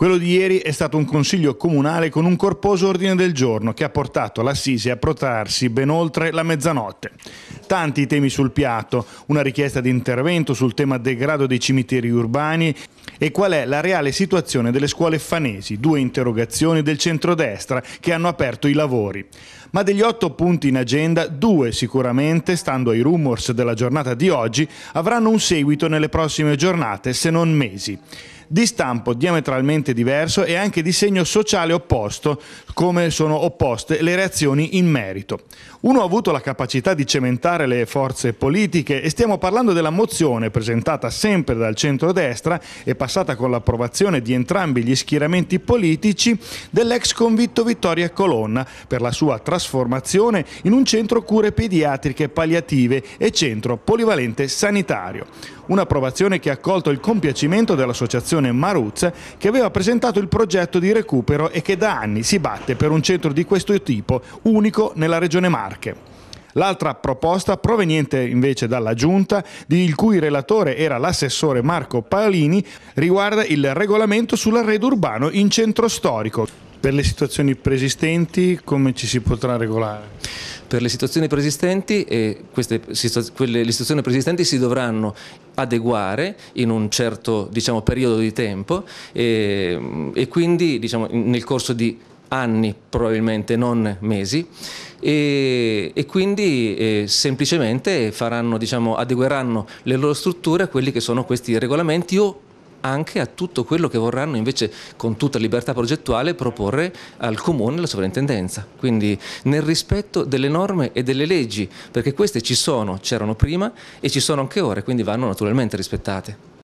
Quello di ieri è stato un consiglio comunale con un corposo ordine del giorno che ha portato l'Assise a protrarsi ben oltre la mezzanotte. Tanti temi sul piatto, una richiesta di intervento sul tema degrado dei cimiteri urbani e qual è la reale situazione delle scuole fanesi, due interrogazioni del centrodestra che hanno aperto i lavori. Ma degli otto punti in agenda, due sicuramente, stando ai rumors della giornata di oggi, avranno un seguito nelle prossime giornate, se non mesi di stampo diametralmente diverso e anche di segno sociale opposto, come sono opposte le reazioni in merito. Uno ha avuto la capacità di cementare le forze politiche e stiamo parlando della mozione presentata sempre dal centrodestra e passata con l'approvazione di entrambi gli schieramenti politici dell'ex convitto Vittoria Colonna per la sua trasformazione in un centro cure pediatriche palliative e centro polivalente sanitario. Un'approvazione che ha accolto il compiacimento dell'Associazione Fondazione Maruz che aveva presentato il progetto di recupero e che da anni si batte per un centro di questo tipo unico nella regione Marche. L'altra proposta, proveniente invece dalla Giunta, di il cui relatore era l'assessore Marco Palini, riguarda il regolamento sull'arredo urbano in centro storico. Per le situazioni preesistenti come ci si potrà regolare? per le situazioni preesistenti eh, le situazioni preesistenti si dovranno adeguare in un certo diciamo, periodo di tempo e, e quindi diciamo, nel corso di anni probabilmente, non mesi, e, e quindi eh, semplicemente faranno, diciamo, adegueranno le loro strutture a quelli che sono questi regolamenti o anche a tutto quello che vorranno invece con tutta libertà progettuale proporre al comune la sovrintendenza. Quindi nel rispetto delle norme e delle leggi, perché queste ci sono, c'erano prima e ci sono anche ora, quindi vanno naturalmente rispettate.